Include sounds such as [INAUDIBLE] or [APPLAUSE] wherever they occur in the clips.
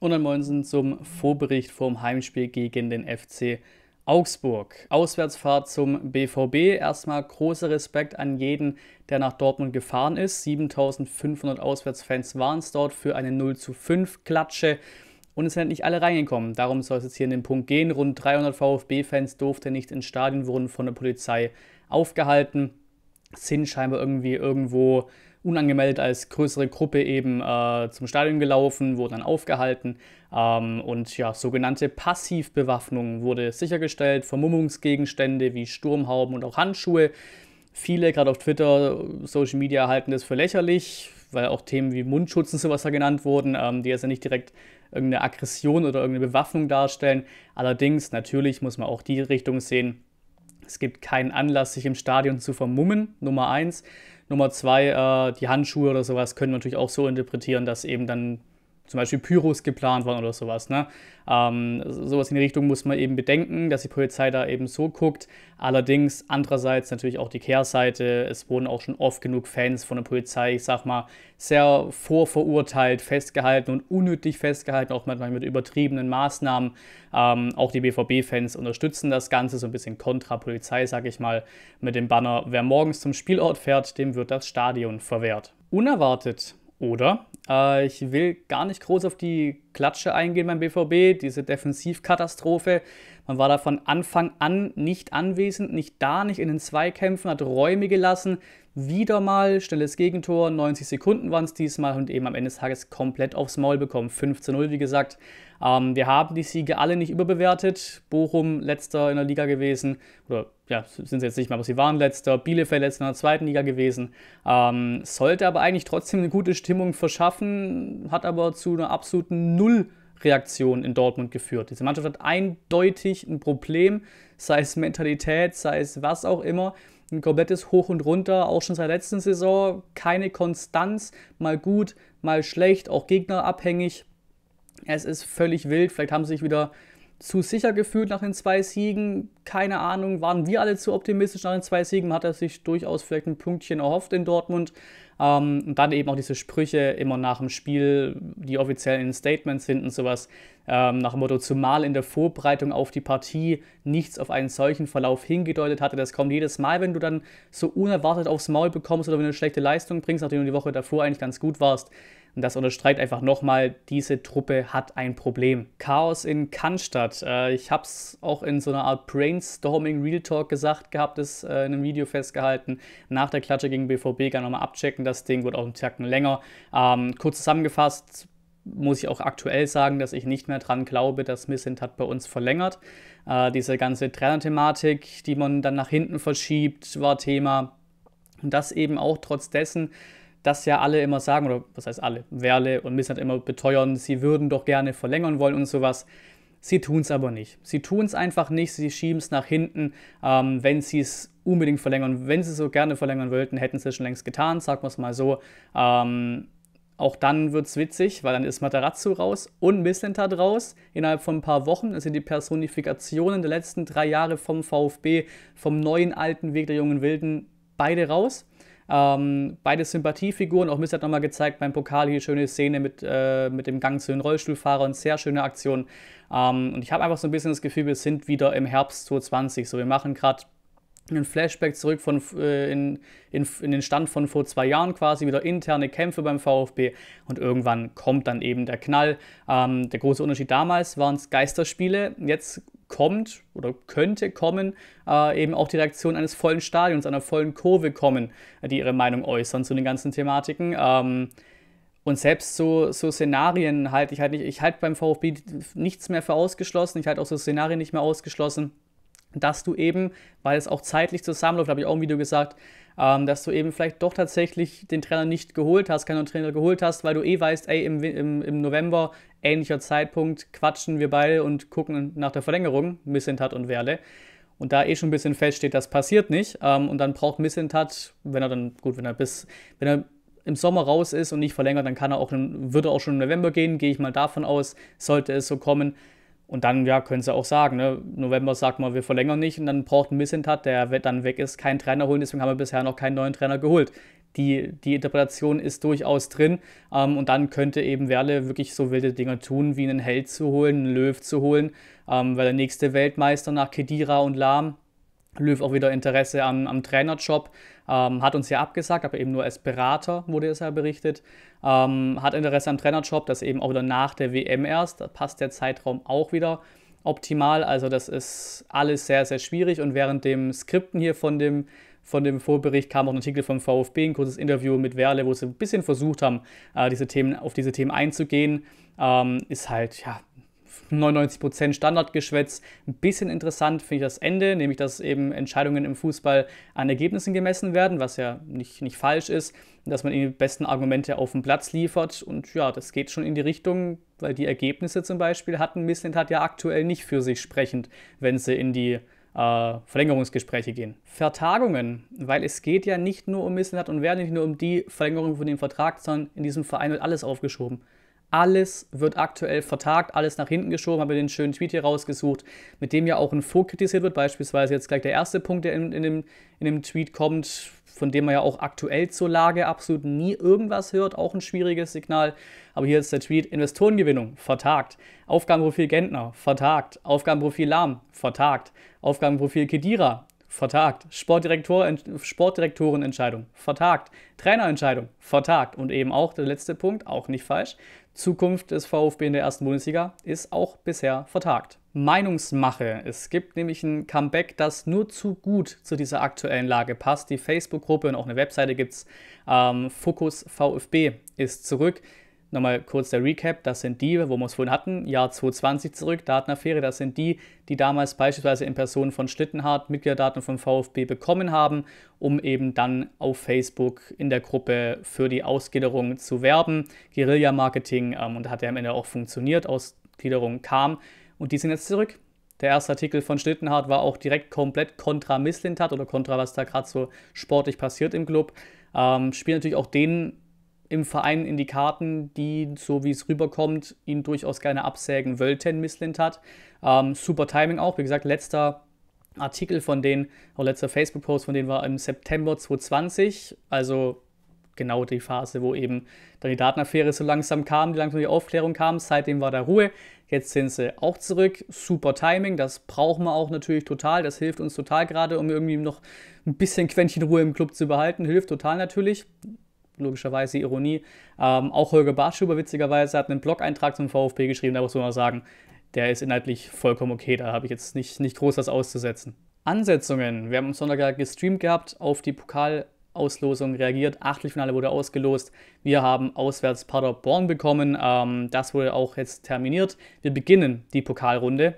und dann Moinsen zum Vorbericht vom Heimspiel gegen den FC Augsburg. Auswärtsfahrt zum BVB. Erstmal großer Respekt an jeden, der nach Dortmund gefahren ist. 7500 Auswärtsfans waren es dort für eine 0 zu 5 Klatsche. Und es sind nicht alle reingekommen. Darum soll es jetzt hier in den Punkt gehen. Rund 300 VfB-Fans durften nicht ins Stadion, wurden von der Polizei aufgehalten, sind scheinbar irgendwie irgendwo unangemeldet als größere Gruppe eben äh, zum Stadion gelaufen, wurden dann aufgehalten ähm, und ja, sogenannte Passivbewaffnung wurde sichergestellt, Vermummungsgegenstände wie Sturmhauben und auch Handschuhe. Viele, gerade auf Twitter, Social Media, halten das für lächerlich, weil auch Themen wie Mundschutz und sowas da genannt wurden, ähm, die jetzt ja nicht direkt irgendeine Aggression oder irgendeine Bewaffnung darstellen. Allerdings, natürlich muss man auch die Richtung sehen. Es gibt keinen Anlass, sich im Stadion zu vermummen, Nummer eins. Nummer zwei, äh, die Handschuhe oder sowas können wir natürlich auch so interpretieren, dass eben dann zum Beispiel Pyros geplant waren oder sowas. Ne? Ähm, sowas in die Richtung muss man eben bedenken, dass die Polizei da eben so guckt. Allerdings andererseits natürlich auch die Kehrseite. Es wurden auch schon oft genug Fans von der Polizei, ich sag mal, sehr vorverurteilt festgehalten und unnötig festgehalten, auch manchmal mit übertriebenen Maßnahmen. Ähm, auch die BVB-Fans unterstützen das Ganze so ein bisschen kontra Polizei, sag ich mal, mit dem Banner, wer morgens zum Spielort fährt, dem wird das Stadion verwehrt. Unerwartet, oder? Äh, ich will gar nicht groß auf die Klatsche eingehen beim BVB, diese Defensivkatastrophe. Man war da von Anfang an nicht anwesend, nicht da, nicht in den Zweikämpfen, hat Räume gelassen. Wieder mal schnelles Gegentor, 90 Sekunden waren es diesmal und eben am Ende des Tages komplett aufs Maul bekommen. 15-0, wie gesagt. Ähm, wir haben die Siege alle nicht überbewertet. Bochum letzter in der Liga gewesen, oder ja, sind sie jetzt nicht mehr, aber sie waren letzter. Bielefeld letzter in der zweiten Liga gewesen. Ähm, sollte aber eigentlich trotzdem eine gute Stimmung verschaffen geschaffen, hat aber zu einer absoluten Nullreaktion in Dortmund geführt. Diese Mannschaft hat eindeutig ein Problem, sei es Mentalität, sei es was auch immer. Ein komplettes Hoch und Runter, auch schon seit der letzten Saison. Keine Konstanz, mal gut, mal schlecht, auch gegnerabhängig. Es ist völlig wild. Vielleicht haben sie sich wieder zu sicher gefühlt nach den zwei Siegen. Keine Ahnung, waren wir alle zu optimistisch nach den zwei Siegen? Hat er sich durchaus vielleicht ein Punktchen erhofft in Dortmund. Ähm, und dann eben auch diese Sprüche immer nach dem Spiel, die offiziell in Statements hinten, sowas ähm, nach dem Motto, zumal in der Vorbereitung auf die Partie nichts auf einen solchen Verlauf hingedeutet hatte. Das kommt jedes Mal, wenn du dann so unerwartet aufs Maul bekommst oder wenn du eine schlechte Leistung bringst, nachdem du die Woche davor eigentlich ganz gut warst. Und das unterstreicht einfach nochmal, diese Truppe hat ein Problem. Chaos in Cannstatt. Äh, ich habe es auch in so einer Art Brainstorming Real Talk gesagt gehabt, ist äh, in einem Video festgehalten. Nach der Klatsche gegen BVB kann nochmal abchecken. Das Ding wird auch einen Tacken länger. Ähm, kurz zusammengefasst, muss ich auch aktuell sagen, dass ich nicht mehr dran glaube, dass Missint hat bei uns verlängert. Äh, diese ganze Trainer-Thematik, die man dann nach hinten verschiebt, war Thema. Und das eben auch trotz dessen, dass ja alle immer sagen, oder was heißt alle, Werle und Missland immer beteuern, sie würden doch gerne verlängern wollen und sowas. Sie tun es aber nicht. Sie tun es einfach nicht, sie schieben es nach hinten. Ähm, wenn sie es unbedingt verlängern, wenn sie es so gerne verlängern wollten, hätten sie es schon längst getan, sagen wir es mal so. Ähm, auch dann wird es witzig, weil dann ist Matarazzo raus und Mislintat halt raus innerhalb von ein paar Wochen. sind die Personifikationen der letzten drei Jahre vom VfB, vom neuen alten Weg der jungen Wilden, beide raus. Ähm, beide Sympathiefiguren, auch Mist hat nochmal gezeigt beim Pokal hier schöne Szene mit, äh, mit dem Gang zu den Rollstuhlfahrern, sehr schöne Aktion. Ähm, und ich habe einfach so ein bisschen das Gefühl, wir sind wieder im Herbst 2020. So, wir machen gerade einen Flashback zurück von, äh, in, in, in, den Stand von vor zwei Jahren quasi, wieder interne Kämpfe beim VfB und irgendwann kommt dann eben der Knall. Ähm, der große Unterschied damals waren es Geisterspiele, jetzt kommt oder könnte kommen, äh, eben auch die Reaktion eines vollen Stadions, einer vollen Kurve kommen, äh, die ihre Meinung äußern zu den ganzen Thematiken. Ähm, und selbst so, so Szenarien halte ich halt nicht, ich halte beim VfB nichts mehr für ausgeschlossen, ich halte auch so Szenarien nicht mehr ausgeschlossen, dass du eben, weil es auch zeitlich zusammenläuft, habe ich auch im Video gesagt, ähm, dass du eben vielleicht doch tatsächlich den Trainer nicht geholt hast, keinen Trainer geholt hast, weil du eh weißt, ey, im, im, im November, ähnlicher Zeitpunkt, quatschen wir beide und gucken nach der Verlängerung, Missentat und Werle. Und da eh schon ein bisschen feststeht, das passiert nicht. Ähm, und dann braucht Missentat, wenn er dann, gut, wenn er bis, wenn er im Sommer raus ist und nicht verlängert, dann kann er auch, wird er auch schon im November gehen, gehe ich mal davon aus, sollte es so kommen und dann, ja, können sie auch sagen, ne? November sagt man, wir verlängern nicht und dann braucht ein Missentat, der dann weg ist, keinen Trainer holen. Deswegen haben wir bisher noch keinen neuen Trainer geholt. Die, die Interpretation ist durchaus drin. Ähm, und dann könnte eben Werle wirklich so wilde Dinge tun, wie einen Held zu holen, einen Löw zu holen, ähm, weil der nächste Weltmeister nach Kedira und Lahm Löw auch wieder Interesse am, am Trainerjob, ähm, hat uns ja abgesagt, aber eben nur als Berater wurde es ja berichtet, ähm, hat Interesse am Trainerjob, das eben auch wieder nach der WM erst, da passt der Zeitraum auch wieder optimal, also das ist alles sehr, sehr schwierig und während dem Skripten hier von dem von dem Vorbericht kam auch ein Artikel vom VfB, ein kurzes Interview mit Werle, wo sie ein bisschen versucht haben, äh, diese Themen, auf diese Themen einzugehen. Ähm, ist halt, ja, 99% Standardgeschwätz. Ein bisschen interessant finde ich das Ende, nämlich dass eben Entscheidungen im Fußball an Ergebnissen gemessen werden, was ja nicht, nicht falsch ist, dass man die besten Argumente auf dem Platz liefert. Und ja, das geht schon in die Richtung, weil die Ergebnisse zum Beispiel hatten Missland hat ja aktuell nicht für sich sprechend, wenn sie in die äh, Verlängerungsgespräche gehen. Vertagungen, weil es geht ja nicht nur um Missland und werden nicht nur um die Verlängerung von dem Vertrag, sondern in diesem Verein wird alles aufgeschoben. Alles wird aktuell vertagt, alles nach hinten geschoben. Habe mir den schönen Tweet hier rausgesucht, mit dem ja auch ein Faux kritisiert wird. Beispielsweise jetzt gleich der erste Punkt, der in, in, dem, in dem Tweet kommt, von dem man ja auch aktuell zur Lage absolut nie irgendwas hört. Auch ein schwieriges Signal. Aber hier ist der Tweet: Investorengewinnung vertagt. Aufgabenprofil Gentner vertagt. Aufgabenprofil Lahm vertagt. Aufgabenprofil Kedira vertagt. Sportdirektor, Sportdirektorenentscheidung vertagt. Trainerentscheidung vertagt. Und eben auch der letzte Punkt, auch nicht falsch. Zukunft des VfB in der ersten Bundesliga ist auch bisher vertagt. Meinungsmache. Es gibt nämlich ein Comeback, das nur zu gut zu dieser aktuellen Lage passt. Die Facebook-Gruppe und auch eine Webseite gibt es. Ähm, Fokus VfB ist zurück. Nochmal kurz der Recap, das sind die, wo wir es vorhin hatten, Jahr 2020 zurück, Datenaffäre, das sind die, die damals beispielsweise in Person von Schlittenhardt Mitgliederdaten vom VfB bekommen haben, um eben dann auf Facebook in der Gruppe für die Ausgliederung zu werben. Guerilla-Marketing, ähm, und hat ja am Ende auch funktioniert, Ausgliederung kam und die sind jetzt zurück. Der erste Artikel von Schlittenhardt war auch direkt komplett kontra Misslintat oder kontra, was da gerade so sportlich passiert im Club. Ähm, spielt natürlich auch denen im Verein in die Karten, die, so wie es rüberkommt, ihn durchaus gerne absägen wollten, Misslind hat. Ähm, super Timing auch, wie gesagt, letzter Artikel von denen, auch letzter Facebook-Post von denen war im September 2020, also genau die Phase, wo eben dann die Datenaffäre so langsam kam, die langsam die Aufklärung kam. Seitdem war da Ruhe. Jetzt sind sie auch zurück. Super Timing, das brauchen wir auch natürlich total. Das hilft uns total gerade, um irgendwie noch ein bisschen Quäntchen Ruhe im Club zu behalten. Hilft total natürlich logischerweise Ironie. Ähm, auch Holger Bartschuber, witzigerweise, hat einen Blog-Eintrag zum VfB geschrieben, da muss man mal sagen, der ist inhaltlich vollkommen okay, da habe ich jetzt nicht, nicht groß was auszusetzen. Ansetzungen. Wir haben am Sonntag gestreamt gehabt, auf die Pokalauslosung reagiert. Achtelfinale wurde ausgelost. Wir haben auswärts Paderborn bekommen. Ähm, das wurde auch jetzt terminiert. Wir beginnen die Pokalrunde.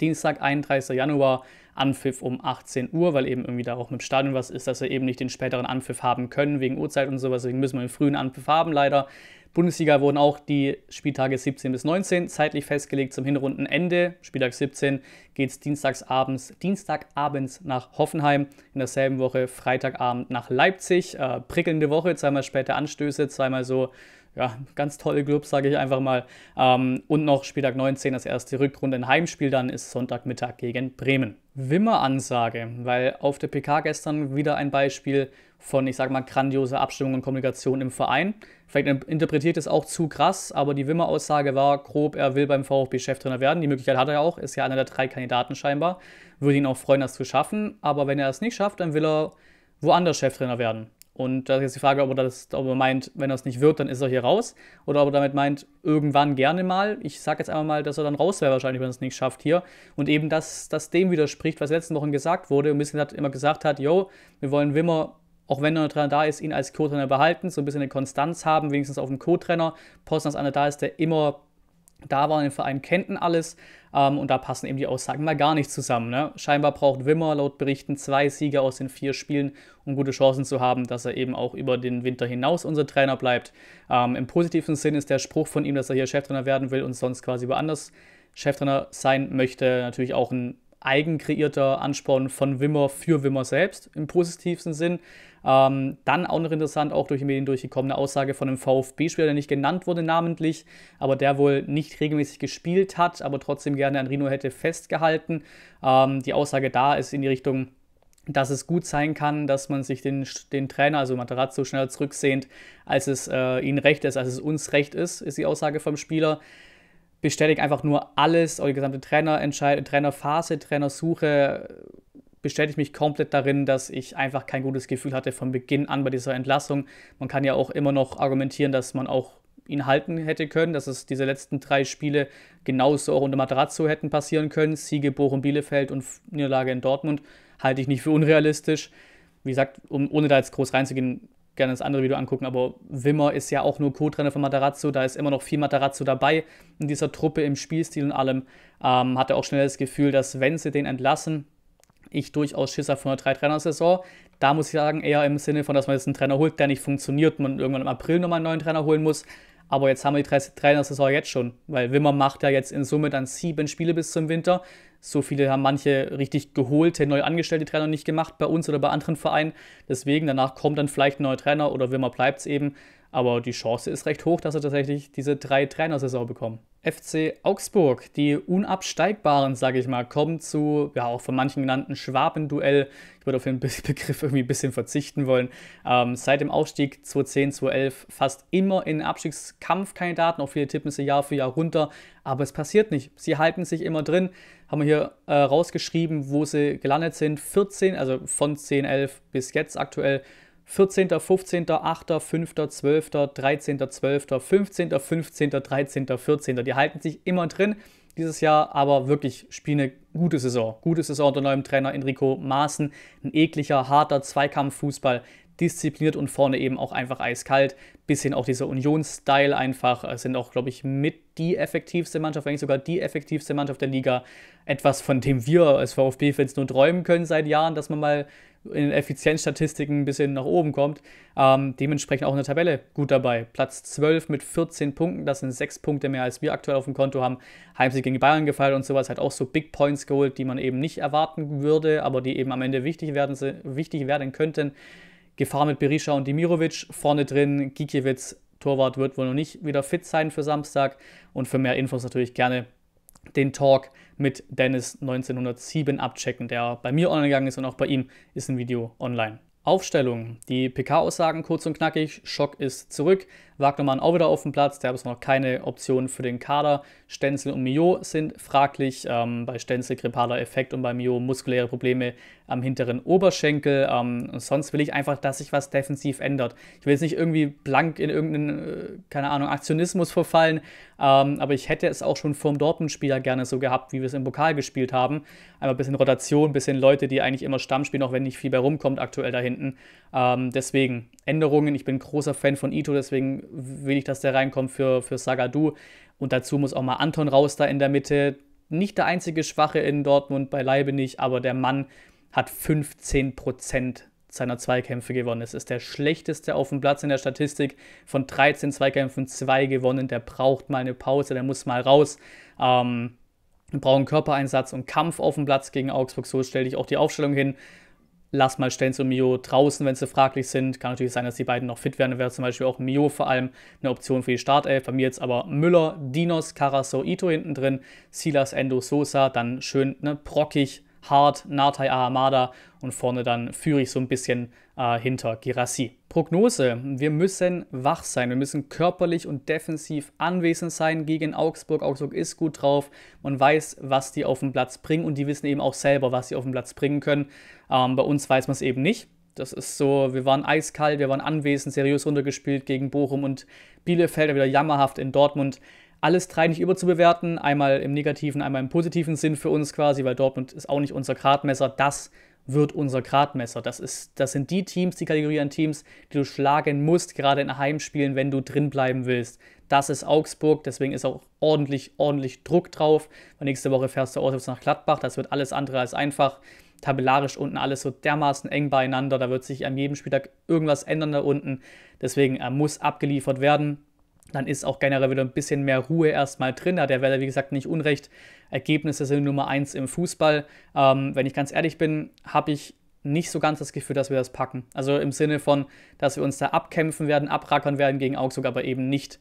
Dienstag, 31. Januar Anpfiff um 18 Uhr, weil eben irgendwie da auch mit dem Stadion was ist, dass wir eben nicht den späteren Anpfiff haben können wegen Uhrzeit und sowas. Deswegen müssen wir einen frühen Anpfiff haben, leider. Bundesliga wurden auch die Spieltage 17 bis 19 zeitlich festgelegt zum Hinrundenende. Spieltag 17 geht es dienstagsabends, dienstagabends nach Hoffenheim, in derselben Woche Freitagabend nach Leipzig. Äh, prickelnde Woche, zweimal später Anstöße, zweimal so ja, ganz tolle Clubs, sage ich einfach mal. Ähm, und noch Spieltag 19, das erste Rückrunde in Heimspiel, dann ist Sonntagmittag gegen Bremen. Wimmer-Ansage, weil auf der PK gestern wieder ein Beispiel von, ich sage mal, grandioser Abstimmung und Kommunikation im Verein. Vielleicht interpretiert es auch zu krass, aber die Wimmer-Aussage war grob, er will beim VfB Cheftrainer werden. Die Möglichkeit hat er auch, ist ja einer der drei Kandidaten scheinbar. Würde ihn auch freuen, das zu schaffen. Aber wenn er es nicht schafft, dann will er woanders Cheftrainer werden. Und da ist jetzt die Frage, ob er, das, ob er meint, wenn er es nicht wird, dann ist er hier raus. Oder ob er damit meint, irgendwann gerne mal. Ich sage jetzt einmal mal, dass er dann raus wäre wahrscheinlich, wenn er es nicht schafft hier. Und eben das, das dem widerspricht, was letzten Wochen gesagt wurde. Und bisschen hat immer gesagt hat, yo, wir wollen Wimmer, auch wenn er Trainer da ist, ihn als Co-Trainer behalten, so ein bisschen eine Konstanz haben, wenigstens auf dem Co-Trainer. Posten als einer da ist, der immer da waren im Verein, kennten alles ähm, und da passen eben die Aussagen mal gar nicht zusammen. Ne? Scheinbar braucht Wimmer laut Berichten zwei Siege aus den vier Spielen, um gute Chancen zu haben, dass er eben auch über den Winter hinaus unser Trainer bleibt. Ähm, Im positiven Sinn ist der Spruch von ihm, dass er hier Cheftrainer werden will und sonst quasi woanders Cheftrainer sein möchte, natürlich auch ein eigenkreierter Ansporn von Wimmer für Wimmer selbst im positivsten Sinn. Ähm, dann auch noch interessant, auch durch die Medien durchgekommene Aussage von einem VfB-Spieler, der nicht genannt wurde namentlich, aber der wohl nicht regelmäßig gespielt hat, aber trotzdem gerne an Rino hätte festgehalten. Ähm, die Aussage da ist in die Richtung, dass es gut sein kann, dass man sich den, den Trainer, also Materazzo, schneller zurücksehnt, als es äh, ihnen recht ist, als es uns recht ist, ist die Aussage vom Spieler bestätigt einfach nur alles, eure gesamte Trainerentscheidung, Trainerphase, Trainersuche, bestätigt mich komplett darin, dass ich einfach kein gutes Gefühl hatte von Beginn an bei dieser Entlassung. Man kann ja auch immer noch argumentieren, dass man auch ihn halten hätte können, dass es diese letzten drei Spiele genauso auch unter Materazzo hätten passieren können. Siege Bochum Bielefeld und Niederlage in Dortmund halte ich nicht für unrealistisch. Wie gesagt, um, ohne da jetzt groß reinzugehen, gerne das andere Video angucken, aber Wimmer ist ja auch nur Co-Trainer von Matarazzo, da ist immer noch viel Matarazzo dabei in dieser Truppe, im Spielstil und allem. Ähm, hatte auch schnell das Gefühl, dass wenn sie den entlassen, ich durchaus Schiss habe von einer Drei-Trainer-Saison. Da muss ich sagen, eher im Sinne von, dass man jetzt einen Trainer holt, der nicht funktioniert, man irgendwann im April nochmal einen neuen Trainer holen muss. Aber jetzt haben wir die Trainer-Saison jetzt schon, weil Wimmer macht ja jetzt in Summe dann sieben Spiele bis zum Winter. So viele haben manche richtig geholte, neu angestellte Trainer nicht gemacht bei uns oder bei anderen Vereinen. Deswegen, danach kommt dann vielleicht ein neuer Trainer oder wie immer bleibt es eben. Aber die Chance ist recht hoch, dass wir tatsächlich diese drei Trainersaison bekommen. FC Augsburg, die Unabsteigbaren, sage ich mal, kommen zu, ja, auch von manchen genannten Schwabenduell. Ich würde auf den [LAUGHS] Begriff irgendwie ein bisschen verzichten wollen. Ähm, seit dem Aufstieg 2010, 2011 fast immer in Abstiegskampfkandidaten. Auch viele tippen sie Jahr für Jahr runter. Aber es passiert nicht. Sie halten sich immer drin haben wir hier äh, rausgeschrieben, wo sie gelandet sind. 14, also von 10, 11 bis jetzt aktuell. 14., 15., 8., 5., 12., 13., 12., 15., 15., 13., 14. Die halten sich immer drin dieses Jahr, aber wirklich spielen eine gute Saison. Gute Saison unter neuem Trainer Enrico Maaßen. Ein ekliger, harter Zweikampffußball, diszipliniert und vorne eben auch einfach eiskalt. Bisschen auch dieser Union-Style einfach, äh, sind auch, glaube ich, mit die effektivste Mannschaft, wenn nicht sogar die effektivste Mannschaft der Liga. Etwas, von dem wir als VfB-Fans nur träumen können seit Jahren, dass man mal in Effizienzstatistiken ein bisschen nach oben kommt. Ähm, dementsprechend auch in der Tabelle gut dabei. Platz 12 mit 14 Punkten, das sind 6 Punkte mehr, als wir aktuell auf dem Konto haben. Heimsieg gegen Bayern gefallen und sowas, hat auch so Big Points geholt, die man eben nicht erwarten würde, aber die eben am Ende wichtig werden, wichtig werden könnten. Gefahr mit Berisha und Dimirovic vorne drin. Gikiewicz, Torwart, wird wohl noch nicht wieder fit sein für Samstag. Und für mehr Infos natürlich gerne den Talk mit Dennis 1907 abchecken, der bei mir online gegangen ist und auch bei ihm ist ein Video online. Aufstellung. Die PK-Aussagen kurz und knackig. Schock ist zurück. Wagnermann auch wieder auf dem Platz, der ist noch keine Option für den Kader. Stenzel und Mio sind fraglich. Ähm, bei Stenzel krepaler Effekt und bei Mio muskuläre Probleme am hinteren Oberschenkel. Ähm, sonst will ich einfach, dass sich was defensiv ändert. Ich will jetzt nicht irgendwie blank in irgendeinen, äh, keine Ahnung, Aktionismus verfallen, ähm, aber ich hätte es auch schon vom Dortmund-Spieler gerne so gehabt, wie wir es im Pokal gespielt haben. Einmal ein bisschen Rotation, ein bisschen Leute, die eigentlich immer Stamm spielen, auch wenn nicht viel bei rumkommt aktuell da hinten. Ähm, deswegen Änderungen. Ich bin großer Fan von Ito, deswegen wenig, dass der reinkommt für, für Sagadu. Und dazu muss auch mal Anton raus da in der Mitte. Nicht der einzige Schwache in Dortmund, beileibe nicht, aber der Mann hat 15 seiner Zweikämpfe gewonnen. Es ist der schlechteste auf dem Platz in der Statistik. Von 13 Zweikämpfen zwei gewonnen. Der braucht mal eine Pause, der muss mal raus. Ähm, brauchen Körpereinsatz und Kampf auf dem Platz gegen Augsburg. So stelle ich auch die Aufstellung hin lass mal Stenz und Mio draußen, wenn sie fraglich sind. Kann natürlich sein, dass die beiden noch fit werden. Wäre zum Beispiel auch Mio vor allem eine Option für die Startelf. Bei mir jetzt aber Müller, Dinos, Karaso, Ito hinten drin, Silas, Endo, Sosa, dann schön ne, brockig Hart, Nartai Ahamada und vorne dann Fürich so ein bisschen äh, hinter Girassi. Prognose: Wir müssen wach sein, wir müssen körperlich und defensiv anwesend sein gegen Augsburg. Augsburg ist gut drauf, man weiß, was die auf den Platz bringen und die wissen eben auch selber, was sie auf den Platz bringen können. Ähm, bei uns weiß man es eben nicht. Das ist so, wir waren eiskalt, wir waren anwesend, seriös runtergespielt gegen Bochum und Bielefeld, wieder jammerhaft in Dortmund alles drei nicht überzubewerten. Einmal im negativen, einmal im positiven Sinn für uns quasi, weil Dortmund ist auch nicht unser Gradmesser. Das wird unser Gradmesser. Das, ist, das sind die Teams, die Kategorie an Teams, die du schlagen musst, gerade in Heimspielen, wenn du drinbleiben willst. Das ist Augsburg, deswegen ist auch ordentlich, ordentlich Druck drauf. Weil nächste Woche fährst du auswärts nach Gladbach, das wird alles andere als einfach. Tabellarisch unten alles so dermaßen eng beieinander, da wird sich an jedem Spieltag irgendwas ändern da unten. Deswegen er muss abgeliefert werden dann ist auch generell wieder ein bisschen mehr Ruhe erstmal drin. Da hat der Werder, wie gesagt, nicht unrecht. Ergebnisse sind Nummer eins im Fußball. Ähm, wenn ich ganz ehrlich bin, habe ich nicht so ganz das Gefühl, dass wir das packen. Also im Sinne von, dass wir uns da abkämpfen werden, abrackern werden gegen Augsburg, aber eben nicht,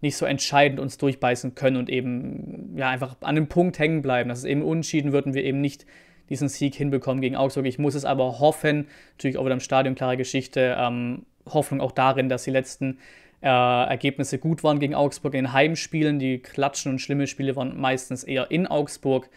nicht so entscheidend uns durchbeißen können und eben ja, einfach an einem Punkt hängen bleiben. Dass es eben unentschieden würden und wir eben nicht diesen Sieg hinbekommen gegen Augsburg. Ich muss es aber hoffen, natürlich auch wieder im Stadion, klare Geschichte, ähm, Hoffnung auch darin, dass die letzten äh, Ergebnisse gut waren gegen Augsburg in Heimspielen. Die klatschen und schlimme Spiele waren meistens eher in Augsburg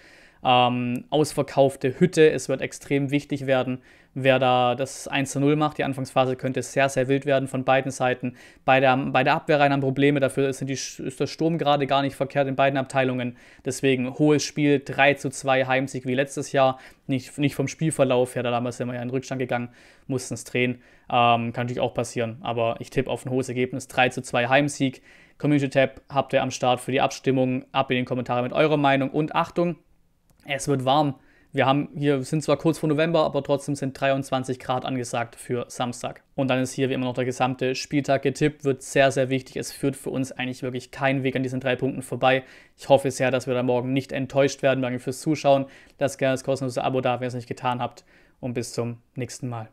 ähm, ausverkaufte Hütte. Es wird extrem wichtig werden, wer da das 1 zu 0 macht. Die Anfangsphase könnte sehr, sehr wild werden von beiden Seiten. Bei der, bei der Abwehrreihe haben Probleme, dafür ist, die, ist der Sturm gerade gar nicht verkehrt in beiden Abteilungen. Deswegen hohes Spiel, 3 zu 2 Heimsieg wie letztes Jahr. Nicht, nicht vom Spielverlauf her, da damals sind wir ja in den Rückstand gegangen, mussten es drehen. Ähm, kann natürlich auch passieren, aber ich tippe auf ein hohes Ergebnis. 3 zu 2 Heimsieg. Community Tab habt ihr am Start für die Abstimmung. Ab in den Kommentaren mit eurer Meinung und Achtung, es wird warm. Wir haben hier sind zwar kurz vor November, aber trotzdem sind 23 Grad angesagt für Samstag. Und dann ist hier wie immer noch der gesamte Spieltag getippt, wird sehr, sehr wichtig. Es führt für uns eigentlich wirklich keinen Weg an diesen drei Punkten vorbei. Ich hoffe sehr, dass wir da morgen nicht enttäuscht werden. Danke fürs Zuschauen. Lasst gerne das kostenlose Abo da, wenn ihr es nicht getan habt. Und bis zum nächsten Mal.